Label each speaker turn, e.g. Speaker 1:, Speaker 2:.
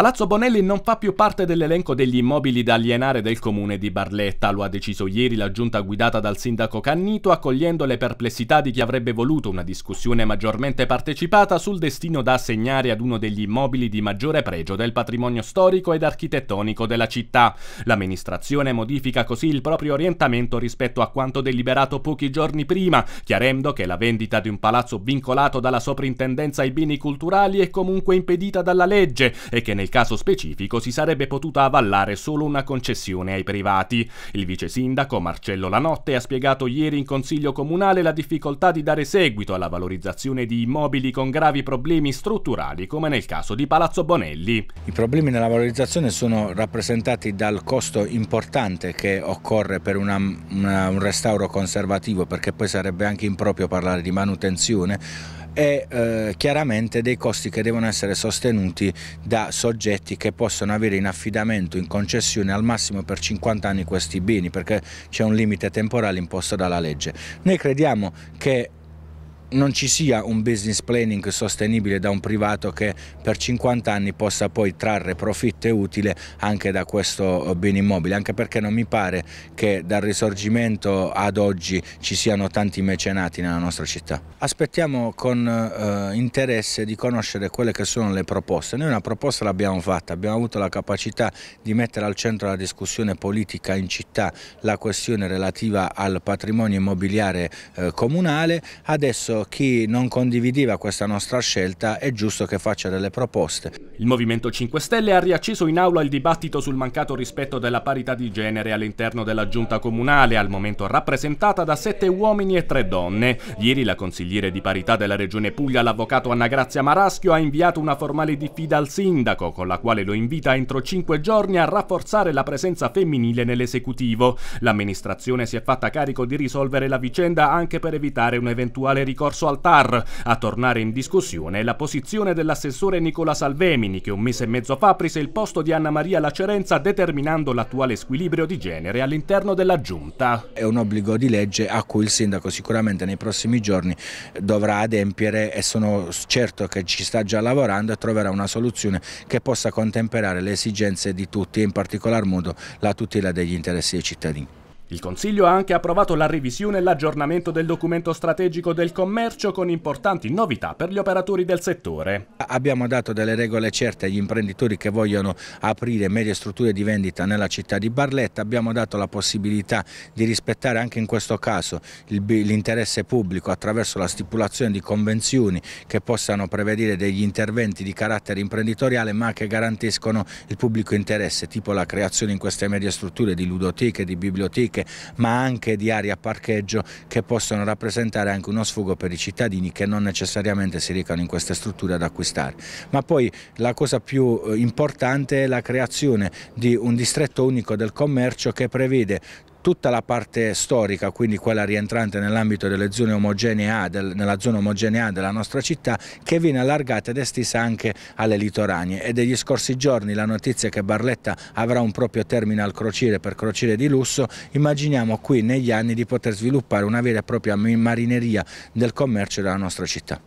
Speaker 1: Palazzo Bonelli non fa più parte dell'elenco degli immobili da alienare del comune di Barletta, lo ha deciso ieri la giunta guidata dal sindaco Cannito accogliendo le perplessità di chi avrebbe voluto una discussione maggiormente partecipata sul destino da assegnare ad uno degli immobili di maggiore pregio del patrimonio storico ed architettonico della città. L'amministrazione modifica così il proprio orientamento rispetto a quanto deliberato pochi giorni prima, chiarendo che la vendita di un palazzo vincolato dalla soprintendenza ai beni culturali è comunque impedita dalla legge e che nel caso specifico si sarebbe potuta avallare solo una concessione ai privati. Il vice sindaco Marcello Lanotte ha spiegato ieri in Consiglio Comunale la difficoltà di dare seguito alla valorizzazione di immobili con gravi problemi strutturali come nel caso di Palazzo Bonelli. I
Speaker 2: problemi nella valorizzazione sono rappresentati dal costo importante che occorre per una, una, un restauro conservativo perché poi sarebbe anche improprio parlare di manutenzione e eh, chiaramente dei costi che devono essere sostenuti da soggetti che possono avere in affidamento, in concessione al massimo per 50 anni questi beni perché c'è un limite temporale imposto dalla legge. Noi crediamo che non ci sia un business planning sostenibile da un privato che per 50 anni possa poi trarre profitto e utile anche da questo bene immobile, anche perché non mi pare che dal risorgimento ad oggi ci siano tanti mecenati nella nostra città. Aspettiamo con eh, interesse di conoscere quelle che sono le proposte. Noi una proposta l'abbiamo fatta, abbiamo avuto la capacità di mettere al centro della discussione politica in città la questione relativa al patrimonio immobiliare eh, comunale, adesso chi non condivideva questa nostra scelta è giusto che faccia delle proposte.
Speaker 1: Il Movimento 5 Stelle ha riacceso in aula il dibattito sul mancato rispetto della parità di genere all'interno della giunta comunale, al momento rappresentata da sette uomini e tre donne. Ieri la consigliere di parità della regione Puglia, l'avvocato Anna Grazia Maraschio, ha inviato una formale diffida al sindaco, con la quale lo invita entro cinque giorni a rafforzare la presenza femminile nell'esecutivo. L'amministrazione si è fatta carico di risolvere la vicenda anche per evitare un eventuale ricorso ricorso al TAR. A tornare in discussione è la posizione dell'assessore Nicola Salvemini che un mese e mezzo fa prese il posto di Anna Maria Lacerenza determinando l'attuale squilibrio di genere all'interno della giunta. È
Speaker 2: un obbligo di legge a cui il sindaco sicuramente nei prossimi giorni dovrà adempiere e sono certo che ci sta già lavorando e troverà una soluzione che possa contemperare le esigenze di tutti e in particolar modo la tutela degli interessi dei cittadini.
Speaker 1: Il Consiglio ha anche approvato la revisione e l'aggiornamento del documento strategico del commercio con importanti novità per gli operatori del settore. Abbiamo dato delle regole
Speaker 2: certe agli imprenditori che vogliono aprire medie strutture di vendita nella città di Barletta, abbiamo dato la possibilità di rispettare anche in questo caso l'interesse pubblico attraverso la stipulazione di convenzioni che possano prevedere degli interventi di carattere imprenditoriale ma che garantiscono il pubblico interesse, tipo la creazione in queste medie strutture di ludoteche, di biblioteche, turistiche ma anche di aree a parcheggio che possono rappresentare anche uno sfogo per i cittadini che non necessariamente si recano in queste strutture ad acquistare. Ma poi la cosa più eh, importante è la creazione di un distretto unico del commercio che prevede tutta la parte storica, quindi quella rientrante nell'ambito delle zone omogenee A, del, nella zona omogenea A della nostra città, che viene allargata ed estesa anche alle litoranie. E degli scorsi giorni la notizia che Barletta avrà un proprio terminal crociere per crociere di lusso, immaginiamo qui negli anni di poter sviluppare una vera e propria marineria del commercio della nostra città.